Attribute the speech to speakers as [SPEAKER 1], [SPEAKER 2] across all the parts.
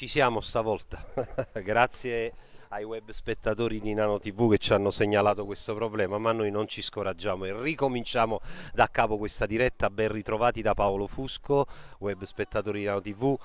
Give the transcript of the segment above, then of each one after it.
[SPEAKER 1] Ci siamo stavolta, grazie ai web spettatori di Nano TV che ci hanno segnalato questo problema, ma noi non ci scoraggiamo e ricominciamo da capo questa diretta. Ben ritrovati da Paolo Fusco, web spettatori di Nano TV.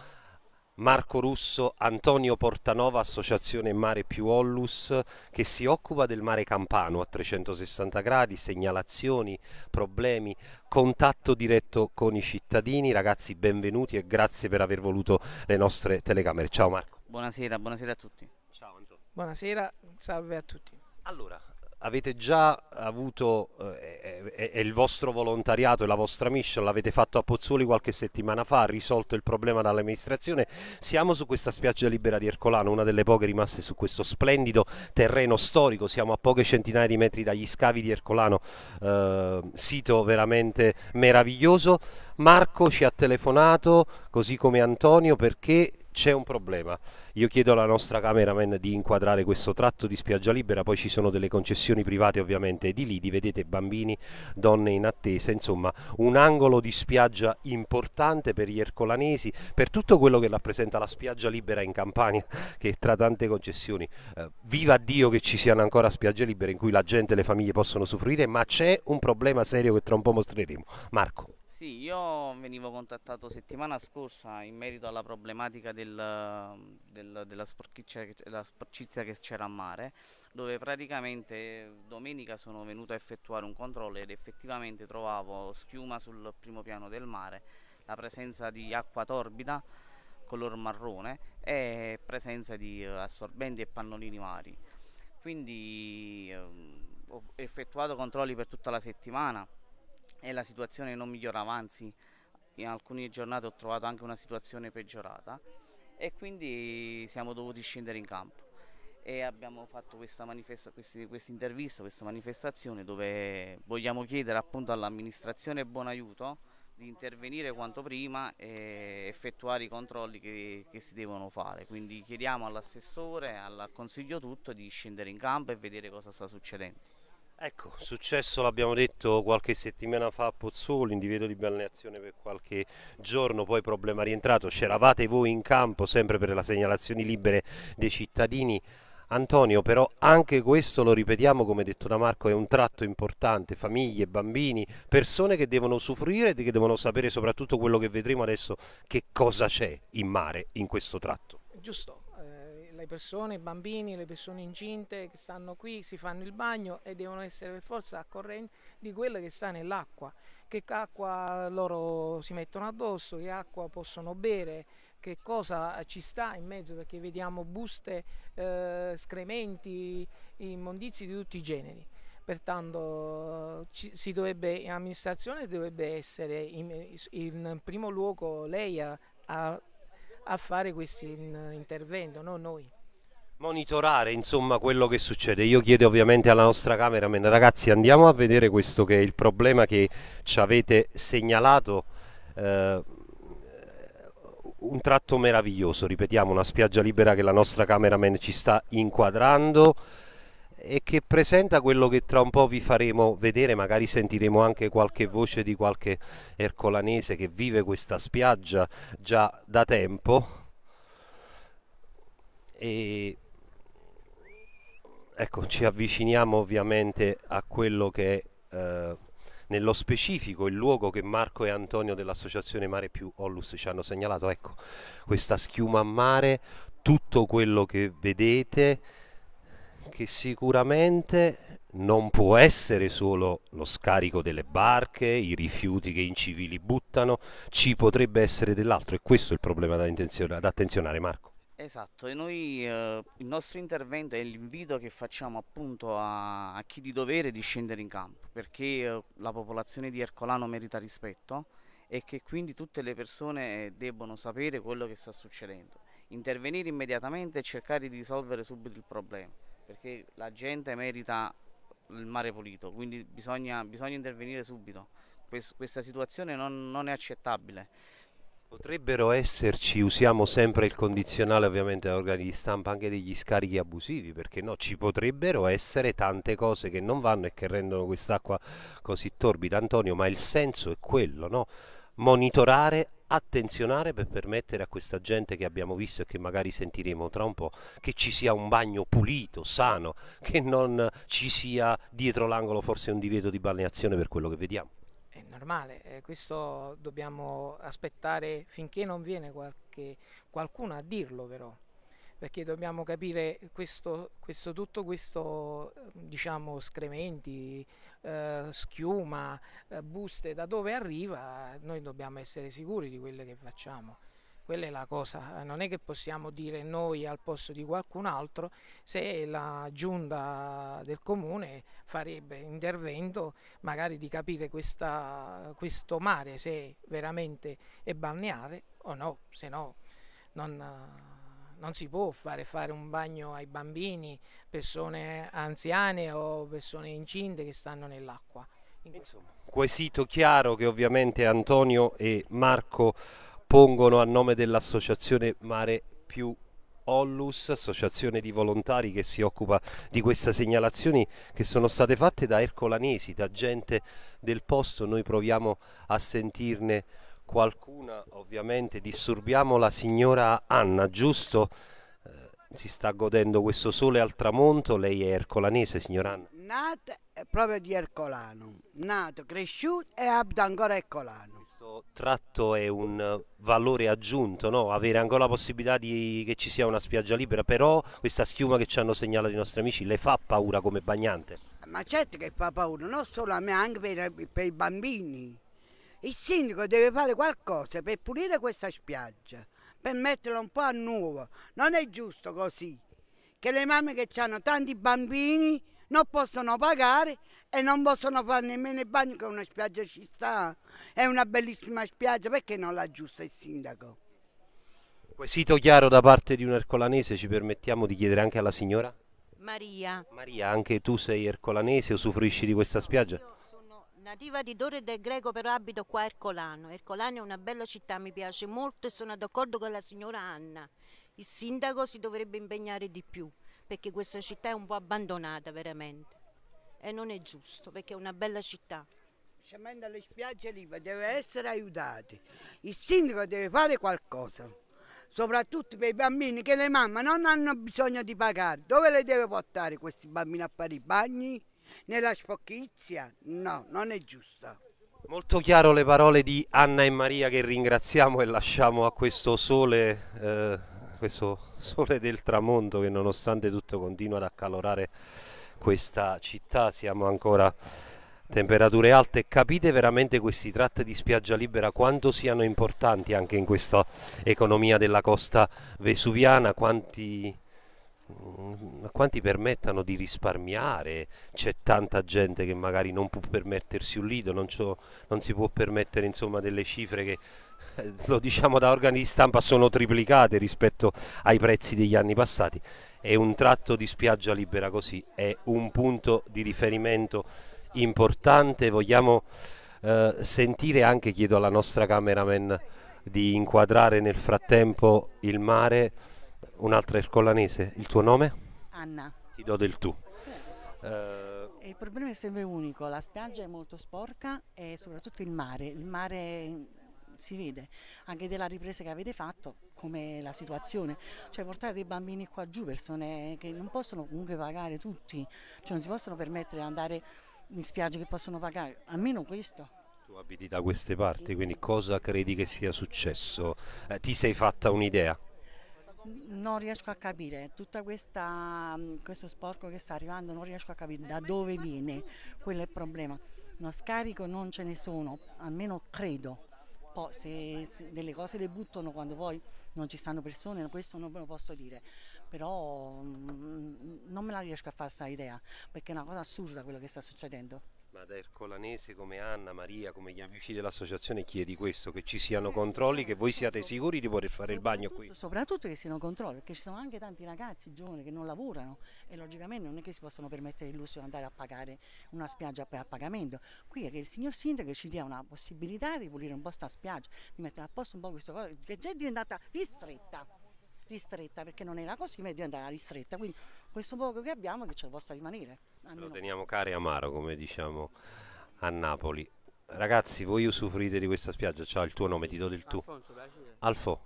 [SPEAKER 1] Marco Russo, Antonio Portanova, Associazione Mare più Ollus, che si occupa del mare campano a 360 gradi, segnalazioni, problemi, contatto diretto con i cittadini. Ragazzi, benvenuti e grazie per aver voluto le nostre telecamere. Ciao Marco.
[SPEAKER 2] Buonasera, buonasera a tutti. Ciao Antonio. Buonasera, salve
[SPEAKER 3] a tutti. Allora,
[SPEAKER 1] avete già avuto, eh, eh, eh, il vostro volontariato e la vostra mission l'avete fatto a Pozzuoli qualche settimana fa, risolto il problema dall'amministrazione, siamo su questa spiaggia libera di Ercolano, una delle poche rimaste su questo splendido terreno storico, siamo a poche centinaia di metri dagli scavi di Ercolano, eh, sito veramente meraviglioso. Marco ci ha telefonato, così come Antonio, perché c'è un problema. Io chiedo alla nostra cameraman di inquadrare questo tratto di spiaggia libera, poi ci sono delle concessioni private ovviamente di lidi, vedete bambini, donne in attesa, insomma un angolo di spiaggia importante per gli ercolanesi, per tutto quello che rappresenta la spiaggia libera in Campania, che tra tante concessioni, eh, viva Dio che ci siano ancora spiagge libere in cui la gente e le famiglie possono soffrire, ma c'è un problema serio che tra un po' mostreremo. Marco.
[SPEAKER 2] Sì, io venivo contattato settimana scorsa in merito alla problematica del, del, della, sporchizia, sporcizia che c'era a mare, dove praticamente domenica sono venuto a effettuare un controllo ed effettivamente trovavo schiuma sul primo piano del mare, la presenza di acqua torbida color marrone e presenza di assorbenti e pannolini vari. Quindi ehm, ho effettuato controlli per tutta la settimana e la situazione non migliorava, anzi in alcune giornate ho trovato anche una situazione peggiorata e quindi siamo dovuti scendere in campo e abbiamo fatto questa, questi, quest intervista, questa manifestazione dove vogliamo chiedere appunto all'amministrazione buon aiuto di intervenire quanto prima e effettuare i controlli che, che si devono fare. Quindi chiediamo all'assessore, al consiglio tutto di scendere in campo e vedere cosa sta succedendo. Ecco,
[SPEAKER 1] successo l'abbiamo detto qualche settimana fa a Pozzuoli, individuo di balneazione per qualche giorno, poi problema rientrato, c'eravate voi in campo sempre per le segnalazioni libere dei cittadini. Antonio, però anche questo lo ripetiamo come detto da Marco, è un tratto importante, famiglie, bambini, persone che devono soffrire e che devono sapere soprattutto quello che vedremo adesso, che cosa c'è in mare in questo tratto.
[SPEAKER 3] Giusto, le persone, i bambini, le persone incinte che stanno qui, si fanno il bagno e devono essere per forza a corrente di quello che sta nell'acqua, che acqua loro si mettono addosso, che acqua possono bere, che cosa ci sta in mezzo, perché vediamo buste, eh, scrementi, immondizi di tutti i generi. Pertanto eh, ci, dovrebbe, l'amministrazione dovrebbe essere in, in primo luogo lei a a fare questo intervento, non noi
[SPEAKER 1] monitorare insomma quello che succede io chiedo ovviamente alla nostra cameraman ragazzi andiamo a vedere questo che è il problema che ci avete segnalato eh, un tratto meraviglioso ripetiamo una spiaggia libera che la nostra cameraman ci sta inquadrando e che presenta quello che tra un po' vi faremo vedere, magari sentiremo anche qualche voce di qualche ercolanese che vive questa spiaggia già da tempo. E ecco, ci avviciniamo ovviamente a quello che è eh, nello specifico il luogo che Marco e Antonio dell'associazione Mare più Ollus ci hanno segnalato, ecco, questa schiuma a mare, tutto quello che vedete che sicuramente non può essere solo lo scarico delle barche, i rifiuti che i civili buttano, ci potrebbe essere dell'altro e questo è il problema da, da attenzionare Marco.
[SPEAKER 2] Esatto, e noi eh, il nostro intervento è l'invito che facciamo appunto a, a, chi di dovere di scendere in campo, perché eh, la popolazione di Ercolano merita rispetto e che quindi tutte le persone eh, debbono sapere quello che sta succedendo, intervenire immediatamente e cercare di risolvere subito il problema, perché la gente merita il mare pulito, quindi bisogna, bisogna intervenire subito. Questa situazione non, non è accettabile. Potrebbero
[SPEAKER 1] esserci, usiamo sempre il condizionale ovviamente da organi di stampa, anche degli scarichi abusivi, perché no, ci potrebbero essere tante cose che non vanno e che rendono quest'acqua così torbida, Antonio, ma il senso è quello, no? Monitorare, attenzionare per permettere a questa gente che abbiamo visto e che magari sentiremo tra un po' che ci sia un bagno pulito, sano, che non ci sia dietro l'angolo forse un divieto di balneazione per quello che vediamo
[SPEAKER 3] normale, eh, questo dobbiamo aspettare finché non viene qualche, qualcuno a dirlo però, perché dobbiamo capire questo, questo, tutto questo, diciamo, scrementi, eh, schiuma, eh, buste, da dove arriva, noi dobbiamo essere sicuri di quello che facciamo. Quella è la cosa, eh, non è che possiamo dire noi al posto di qualcun altro se la giunta del comune farebbe intervento magari di capire questa, questo mare se veramente è balneare o no, se no non non si può fare fare un bagno ai bambini, persone anziane o persone incinte che stanno nell'acqua. In
[SPEAKER 1] quesito chiaro che ovviamente Antonio e Marco pongono a nome dell'associazione Mare più Ollus, associazione di volontari che si occupa di queste segnalazioni che sono state fatte da ercolanesi, da gente del posto, noi proviamo a sentirne qualcuna, ovviamente disturbiamo la signora Anna, giusto? Eh, si sta godendo questo sole al tramonto, lei è ercolanese signora Anna?
[SPEAKER 4] nato eh, proprio di Ercolano, nato, cresciuto e abito ancora a Ercolano. Questo
[SPEAKER 1] tratto è un valore aggiunto, no? avere ancora la possibilità di, che ci sia una spiaggia libera, però questa schiuma che ci hanno segnalato i nostri amici le fa paura come bagnante?
[SPEAKER 4] Ma certo che fa paura, non solo a me, anche per, per i bambini. Il sindaco deve fare qualcosa per pulire questa spiaggia, per metterla un po' a nuovo. Non è giusto così, che le mamme che hanno tanti bambini non possono pagare e non possono fare nemmeno il bagno che una spiaggia ci sta, è una bellissima spiaggia, perché non la giusta il sindaco?
[SPEAKER 1] Quesito chiaro da parte di un ercolanese, ci permettiamo di chiedere anche alla signora?
[SPEAKER 4] Maria.
[SPEAKER 1] Maria, anche tu sei ercolanese, o soffrisci di questa spiaggia? Io sono nativa
[SPEAKER 4] di Dore del Greco, però abito qua a Ercolano. Ercolano è una bella città, mi piace molto e sono d'accordo con la signora Anna. Il sindaco si dovrebbe impegnare di più perché questa città è un po' abbandonata veramente e non è giusto perché è una bella città. Specialmente le spiagge lì deve essere aiutati, il sindaco deve fare qualcosa, soprattutto per i bambini che le mamme non hanno bisogno di pagare. Dove le deve portare questi bambini a fare i bagni? Nella sporchizia? No, non è giusto.
[SPEAKER 1] Molto chiaro le parole di Anna e Maria che ringraziamo e lasciamo a questo sole eh questo sole del tramonto che nonostante tutto continua ad accalorare questa città, siamo ancora temperature alte, capite veramente questi tratti di spiaggia libera quanto siano importanti anche in questa economia della costa vesuviana, quanti, mm, quanti permettano di risparmiare, c'è tanta gente che magari non può permettersi un lido, non, non si può permettere insomma delle cifre che lo diciamo da organi di stampa, sono triplicate rispetto ai prezzi degli anni passati e un tratto di spiaggia libera così è un punto di riferimento importante. Vogliamo eh, sentire anche, chiedo alla nostra cameraman di inquadrare nel frattempo il mare, un'altra ercolanese, il tuo nome? Anna. Ti do del tu.
[SPEAKER 5] Eh, il problema è sempre unico, la spiaggia è molto sporca e soprattutto il mare. Il mare si vede anche della ripresa che avete fatto come la situazione, cioè portare dei bambini qua giù, persone che non possono comunque pagare tutti, cioè non si possono permettere di andare in spiagge che possono pagare, almeno questo.
[SPEAKER 1] Tu abiti da queste parti, quindi cosa credi che sia successo? Eh, ti sei fatta un'idea?
[SPEAKER 5] Non riesco a capire, tutto mm, questo sporco che sta arrivando non riesco a capire da dove viene, quello è il problema. Uno scarico non ce ne sono, almeno credo poi se, se delle cose le buttano quando poi non ci stanno persone, questo non ve lo posso dire, però mh, mm, mm, non me la riesco a fare questa idea, perché è una cosa assurda quello che sta succedendo.
[SPEAKER 1] Ma da Ercolanese come Anna, Maria, come gli amici dell'associazione chiedi questo, che ci siano controlli, che voi siate sicuri di poter fare il bagno qui?
[SPEAKER 5] Soprattutto che siano controlli, perché ci sono anche tanti ragazzi giovani che non lavorano e logicamente non è che si possono permettere il lusso di andare a pagare una spiaggia a pagamento. Qui è che il signor sindaco ci dia una possibilità di pulire un po' questa spiaggia, di mettere a posto un po' questa cosa che già è diventata ristretta ristretta perché non è era così ma è diventata ristretta quindi questo poco che abbiamo che ce lo possa rimanere.
[SPEAKER 1] Almeno. Lo teniamo caro e amaro, come diciamo a Napoli. Ragazzi, voi usufruite di questa spiaggia? Ciao, il tuo nome, ti do del tu. Alfo,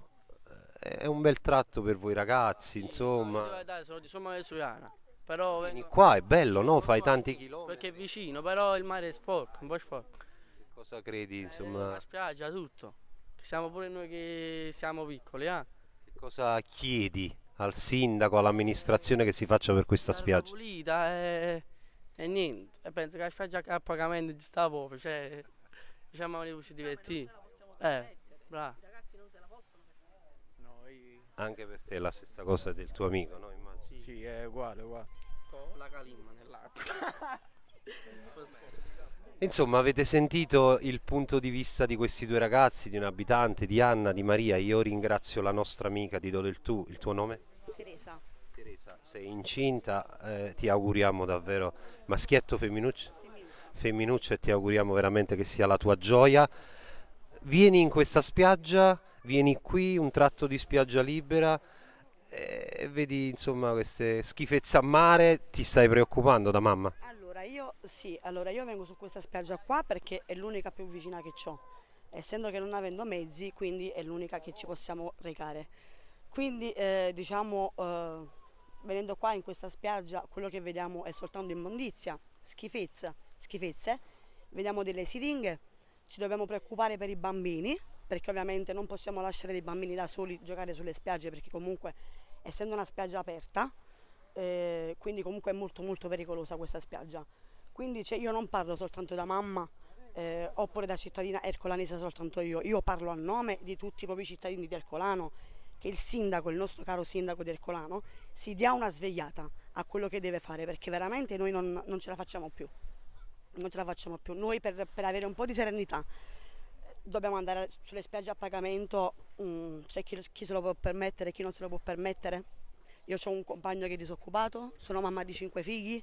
[SPEAKER 1] eh, è un bel tratto per voi ragazzi, insomma.
[SPEAKER 2] Dai, sono di Somma Vesuviana. Però Vieni
[SPEAKER 1] qua, è bello, no? Fai tanti
[SPEAKER 2] chilometri. Perché è vicino, però il mare è sporco, un po' sporco. Cosa
[SPEAKER 1] credi, eh, insomma? la
[SPEAKER 2] spiaggia, tutto. Siamo pure noi che siamo piccoli, eh?
[SPEAKER 1] Cosa chiedi al sindaco, all'amministrazione che si faccia per questa spiaggia.
[SPEAKER 2] pulita e, eh, e niente, e penso che la spiaggia a pagamento ci sta proprio, cioè diciamo che ci divertire. Eh, bravo. Anche per te è la stessa cosa del tuo amico,
[SPEAKER 1] no? Immagino. Sì, è uguale, uguale. Con la calimma
[SPEAKER 2] nell'acqua.
[SPEAKER 1] Insomma, avete sentito il punto di vista di questi due ragazzi, di un abitante, di Anna, di Maria. Io ringrazio la nostra amica, ti do del tu, il tuo nome? Teresa. Teresa, sei incinta, eh, ti auguriamo davvero maschietto femminuccio? Femminuccio e ti auguriamo veramente che sia la tua gioia. Vieni in questa spiaggia, vieni qui, un tratto di spiaggia libera e eh, vedi insomma queste schifezze a mare, ti stai preoccupando da mamma?
[SPEAKER 6] Allora io sì, allora io vengo su questa spiaggia qua perché è l'unica più vicina che ho essendo che non avendo mezzi, quindi è l'unica che ci possiamo recare. Quindi eh, diciamo, eh, venendo qua in questa spiaggia, quello che vediamo è soltanto immondizia, schifezza, schifezze. Vediamo delle siringhe, ci dobbiamo preoccupare per i bambini, perché ovviamente non possiamo lasciare dei bambini da soli giocare sulle spiagge, perché comunque essendo una spiaggia aperta, eh, quindi comunque è molto molto pericolosa questa spiaggia. Quindi cioè, io non parlo soltanto da mamma, eh, oppure da cittadina ercolanese soltanto io, io parlo a nome di tutti i propri cittadini di Ercolano che il sindaco, il nostro caro sindaco di Ercolano, si dia una svegliata a quello che deve fare, perché veramente noi non, non ce la facciamo più. Non ce la facciamo più. Noi per, per avere un po' di serenità dobbiamo andare sulle spiagge a pagamento, mm, c'è chi, chi se lo può permettere, chi non se lo può permettere. Io ho un compagno che è disoccupato, sono mamma di cinque figli,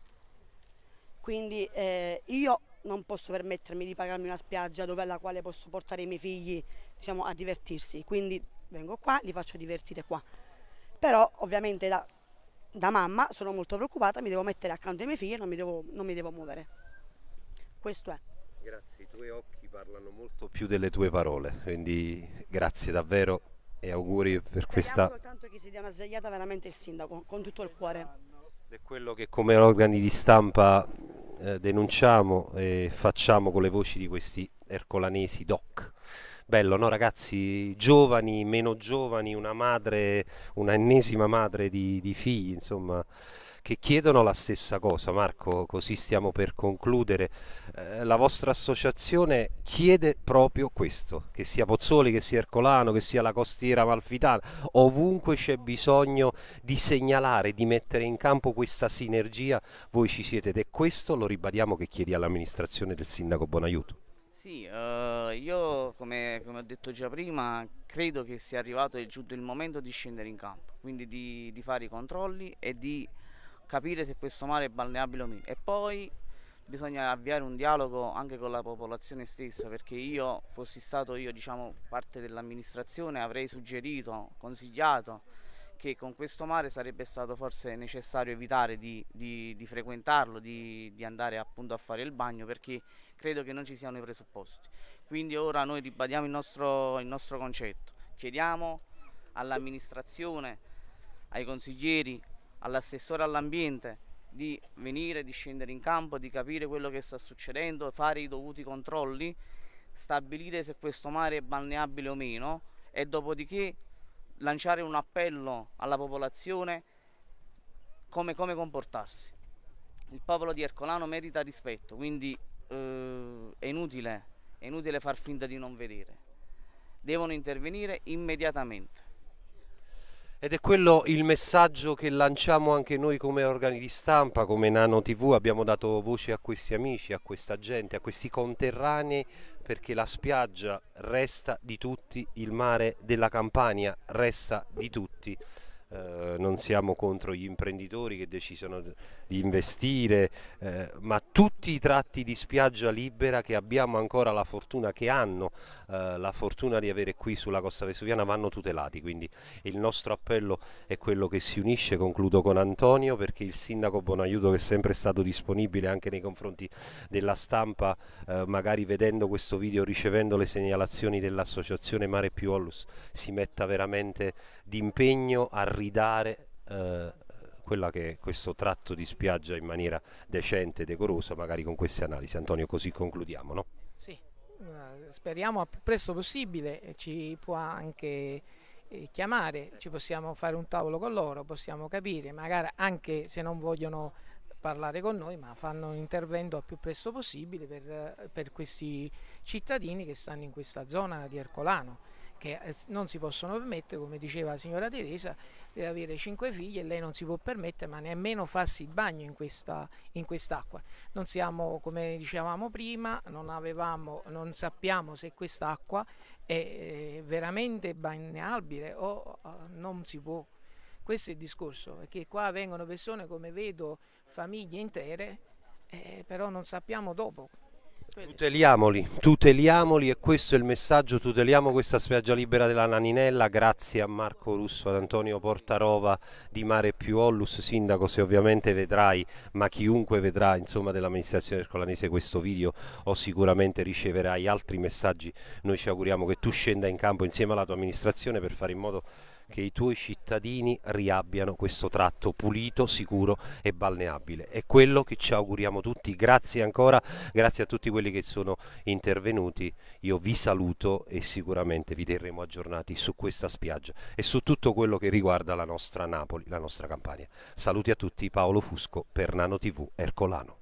[SPEAKER 6] quindi eh, io non posso permettermi di pagarmi una spiaggia dove alla quale posso portare i miei figli diciamo, a divertirsi. Quindi vengo qua, li faccio divertire qua. Però ovviamente da, da mamma sono molto preoccupata, mi devo mettere accanto ai miei figli e non mi devo, non mi devo muovere. Questo è.
[SPEAKER 1] Grazie, i tuoi occhi parlano molto più delle tue parole, quindi grazie davvero e auguri per Speriamo questa... soltanto
[SPEAKER 6] che si dia una svegliata veramente il sindaco, con tutto il cuore. È
[SPEAKER 1] quello che come organi di stampa eh, denunciamo e facciamo con le voci di questi ercolanesi doc bello, no ragazzi? Giovani, meno giovani, una madre, una ennesima madre di, di figli, insomma che chiedono la stessa cosa. Marco, così stiamo per concludere. Eh, la vostra associazione chiede proprio questo, che sia Pozzoli, che sia Ercolano, che sia la costiera malfitana, ovunque c'è bisogno di segnalare, di mettere in campo questa sinergia, voi ci siete ed è questo, lo ribadiamo, che chiedi all'amministrazione del sindaco Buonaiuto.
[SPEAKER 2] Sì, uh, io come, come, ho detto già prima credo che sia arrivato e giunto il momento di scendere in campo, quindi di, di fare i controlli e di capire se questo mare è balneabile o meno e poi bisogna avviare un dialogo anche con la popolazione stessa perché io fossi stato io diciamo parte dell'amministrazione avrei suggerito, consigliato che con questo mare sarebbe stato forse necessario evitare di, di, di frequentarlo, di, di, andare appunto a fare il bagno perché credo che non ci siano i presupposti. Quindi ora noi ribadiamo il nostro, il nostro concetto, chiediamo all'amministrazione, ai consiglieri, all'assessore all'ambiente di venire, di scendere in campo, di capire quello che sta succedendo, fare i dovuti controlli, stabilire se questo mare è balneabile o meno e dopodiché lanciare un appello alla popolazione come, come comportarsi. Il popolo di Ercolano merita rispetto, quindi eh, è, inutile, è inutile far finta di non vedere. Devono intervenire immediatamente.
[SPEAKER 1] Ed è quello il messaggio che lanciamo anche noi come organi di stampa, come Nano TV, abbiamo dato voce a questi amici, a questa gente, a questi conterranei, perché la spiaggia resta di tutti, il mare della Campania resta di tutti. Eh, non siamo contro gli imprenditori che decidono di investire, eh, ma tutti i tratti di spiaggia libera che abbiamo ancora la fortuna, che hanno eh, la fortuna di avere qui sulla costa vesuviana, vanno tutelati. Quindi il nostro appello è quello che si unisce, concludo con Antonio, perché il sindaco Bonaiuto che è sempre stato disponibile anche nei confronti della stampa, eh, magari vedendo questo video, ricevendo le segnalazioni dell'associazione Mare più Ollus, si metta veramente d'impegno a ridare eh, che questo tratto di spiaggia in maniera decente e decorosa, magari con queste analisi. Antonio, così concludiamo, no?
[SPEAKER 3] Sì, eh, speriamo a più presto possibile, ci può anche eh, chiamare, ci possiamo fare un tavolo con loro, possiamo capire, magari anche se non vogliono parlare con noi, ma fanno un intervento a più presto possibile per, per questi cittadini che stanno in questa zona di Ercolano che eh, non si possono permettere, come diceva la signora Teresa, di avere cinque figli e lei non si può permettere, ma nemmeno farsi il bagno in, questa, in quest'acqua. Non siamo, come dicevamo prima, non, avevamo, non sappiamo se quest'acqua è eh, veramente bagnabile o eh, non si può. Questo è il discorso, perché qua vengono persone, come vedo, famiglie intere, eh, però non sappiamo dopo.
[SPEAKER 1] Tuteliamoli, tuteliamoli e questo è il messaggio, tuteliamo questa spiaggia libera della Naninella, grazie a Marco Russo, ad Antonio Portarova di Mare Più Ollus, sindaco se ovviamente vedrai, ma chiunque vedrà insomma, dell'amministrazione ercolanese questo video o sicuramente riceverai altri messaggi, noi ci auguriamo che tu scenda in campo insieme alla tua amministrazione per fare in modo che i tuoi cittadini riabbiano questo tratto pulito, sicuro e balneabile. È quello che ci auguriamo tutti. Grazie ancora, grazie a tutti quelli che sono intervenuti. Io vi saluto e sicuramente vi terremo aggiornati su questa spiaggia e su tutto quello che riguarda la nostra Napoli, la nostra Campania. Saluti a tutti, Paolo Fusco per Nano TV Ercolano.